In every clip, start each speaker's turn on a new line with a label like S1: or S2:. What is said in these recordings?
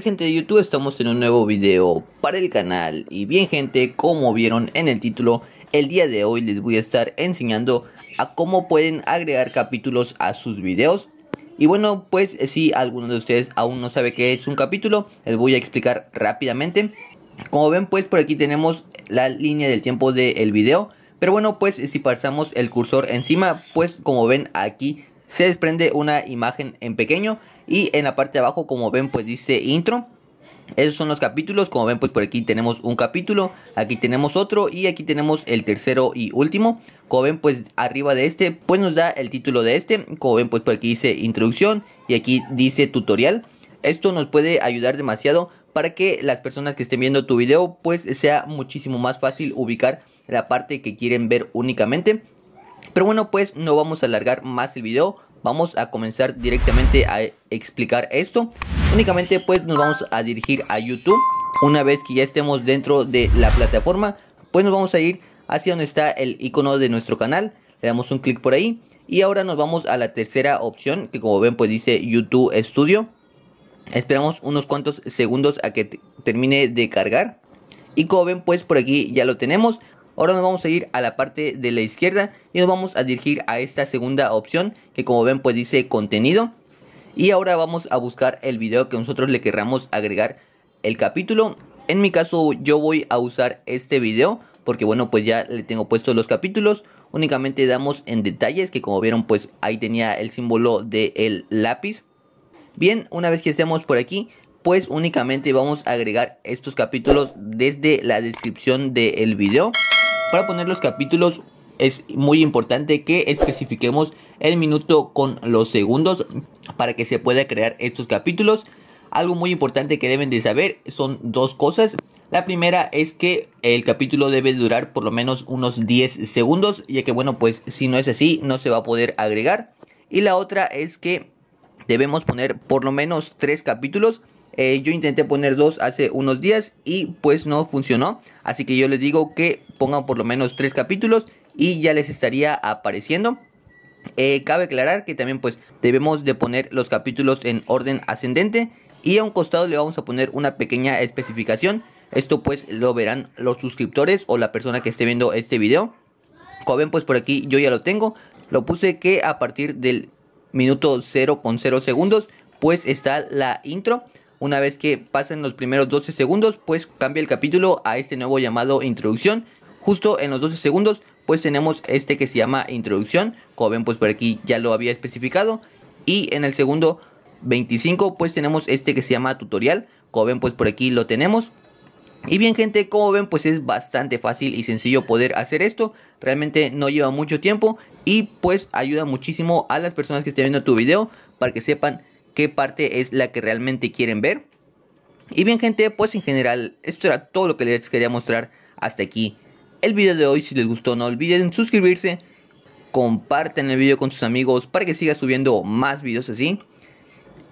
S1: gente de YouTube? Estamos en un nuevo video para el canal y bien gente, como vieron en el título, el día de hoy les voy a estar enseñando a cómo pueden agregar capítulos a sus videos y bueno, pues eh, si alguno de ustedes aún no sabe qué es un capítulo, les voy a explicar rápidamente Como ven pues por aquí tenemos la línea del tiempo del vídeo video pero bueno, pues si pasamos el cursor encima, pues como ven aquí se desprende una imagen en pequeño y en la parte de abajo como ven pues dice intro. Esos son los capítulos, como ven pues por aquí tenemos un capítulo, aquí tenemos otro y aquí tenemos el tercero y último. Como ven pues arriba de este pues nos da el título de este, como ven pues por aquí dice introducción y aquí dice tutorial. Esto nos puede ayudar demasiado para que las personas que estén viendo tu video pues sea muchísimo más fácil ubicar la parte que quieren ver únicamente. Pero bueno, pues no vamos a alargar más el video. Vamos a comenzar directamente a explicar esto. Únicamente pues nos vamos a dirigir a YouTube. Una vez que ya estemos dentro de la plataforma, pues nos vamos a ir hacia donde está el icono de nuestro canal. Le damos un clic por ahí. Y ahora nos vamos a la tercera opción, que como ven pues dice YouTube Studio. Esperamos unos cuantos segundos a que termine de cargar. Y como ven pues por aquí ya lo tenemos. Ahora nos vamos a ir a la parte de la izquierda y nos vamos a dirigir a esta segunda opción que como ven pues dice contenido. Y ahora vamos a buscar el video que nosotros le querramos agregar el capítulo. En mi caso yo voy a usar este video porque bueno pues ya le tengo puestos los capítulos. Únicamente damos en detalles que como vieron pues ahí tenía el símbolo del el lápiz. Bien, una vez que estemos por aquí pues únicamente vamos a agregar estos capítulos desde la descripción del video. Para poner los capítulos es muy importante que especifiquemos el minuto con los segundos para que se pueda crear estos capítulos. Algo muy importante que deben de saber son dos cosas. La primera es que el capítulo debe durar por lo menos unos 10 segundos, ya que bueno, pues si no es así no se va a poder agregar. Y la otra es que debemos poner por lo menos 3 capítulos eh, yo intenté poner dos hace unos días y pues no funcionó. Así que yo les digo que pongan por lo menos tres capítulos y ya les estaría apareciendo. Eh, cabe aclarar que también pues debemos de poner los capítulos en orden ascendente y a un costado le vamos a poner una pequeña especificación. Esto pues lo verán los suscriptores o la persona que esté viendo este video. Como ven pues por aquí yo ya lo tengo. Lo puse que a partir del minuto 0,0 segundos pues está la intro. Una vez que pasen los primeros 12 segundos, pues cambia el capítulo a este nuevo llamado introducción. Justo en los 12 segundos, pues tenemos este que se llama introducción. Como ven, pues por aquí ya lo había especificado. Y en el segundo 25, pues tenemos este que se llama tutorial. Como ven, pues por aquí lo tenemos. Y bien gente, como ven pues es bastante fácil y sencillo poder hacer esto, realmente no lleva mucho tiempo y pues ayuda muchísimo a las personas que estén viendo tu video para que sepan qué parte es la que realmente quieren ver. Y bien gente, pues en general, esto era todo lo que les quería mostrar hasta aquí. El video de hoy, si les gustó no olviden suscribirse, Compartan el video con sus amigos para que siga subiendo más videos así.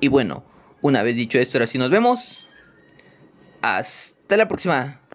S1: Y bueno, una vez dicho esto, ahora sí nos vemos. Hasta la próxima.